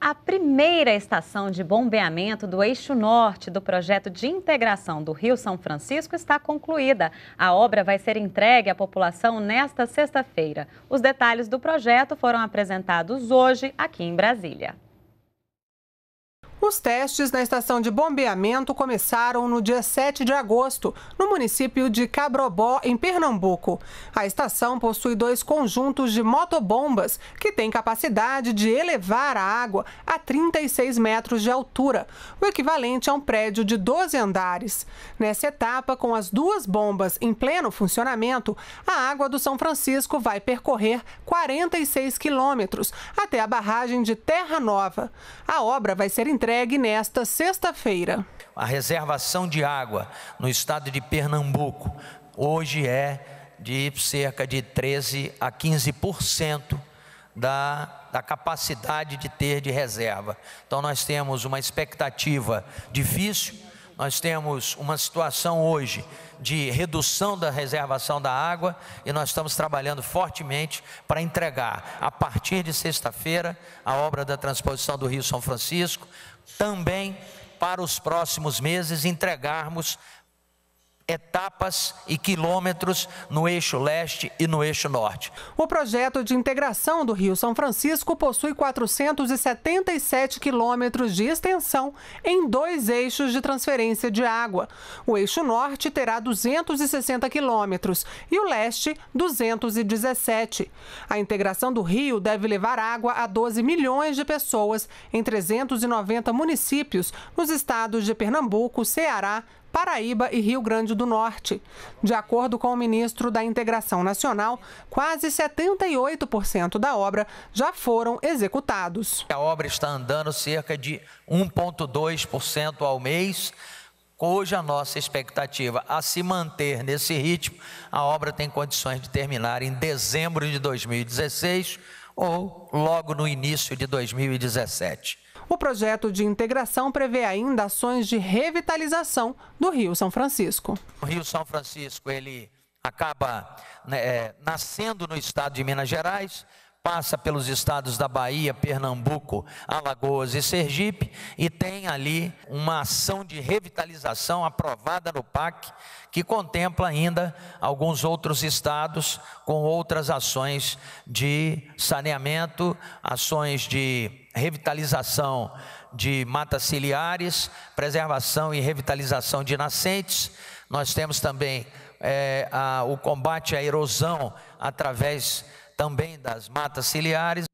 A primeira estação de bombeamento do eixo norte do projeto de integração do Rio São Francisco está concluída. A obra vai ser entregue à população nesta sexta-feira. Os detalhes do projeto foram apresentados hoje aqui em Brasília. Os testes na estação de bombeamento começaram no dia 7 de agosto, no município de Cabrobó, em Pernambuco. A estação possui dois conjuntos de motobombas que têm capacidade de elevar a água a 36 metros de altura, o equivalente a um prédio de 12 andares. Nessa etapa, com as duas bombas em pleno funcionamento, a água do São Francisco vai percorrer 46 quilômetros até a barragem de Terra Nova. A obra vai ser entregue entregue nesta sexta-feira. A reservação de água no estado de Pernambuco hoje é de cerca de 13 a 15% da, da capacidade de ter de reserva. Então, nós temos uma expectativa difícil nós temos uma situação hoje de redução da reservação da água e nós estamos trabalhando fortemente para entregar, a partir de sexta-feira, a obra da transposição do Rio São Francisco, também para os próximos meses entregarmos etapas e quilômetros no eixo leste e no eixo norte. O projeto de integração do Rio São Francisco possui 477 quilômetros de extensão em dois eixos de transferência de água. O eixo norte terá 260 quilômetros e o leste 217. A integração do rio deve levar água a 12 milhões de pessoas em 390 municípios nos estados de Pernambuco, Ceará, Paraíba e Rio Grande do Norte. De acordo com o ministro da Integração Nacional, quase 78% da obra já foram executados. A obra está andando cerca de 1,2% ao mês. Hoje a nossa expectativa a se manter nesse ritmo, a obra tem condições de terminar em dezembro de 2016 ou logo no início de 2017. O projeto de integração prevê ainda ações de revitalização do Rio São Francisco. O Rio São Francisco ele acaba né, é, nascendo no estado de Minas Gerais, passa pelos estados da Bahia, Pernambuco, Alagoas e Sergipe e tem ali uma ação de revitalização aprovada no PAC, que contempla ainda alguns outros estados com outras ações de saneamento, ações de revitalização de matas ciliares, preservação e revitalização de nascentes. Nós temos também é, a, o combate à erosão através também das matas ciliares.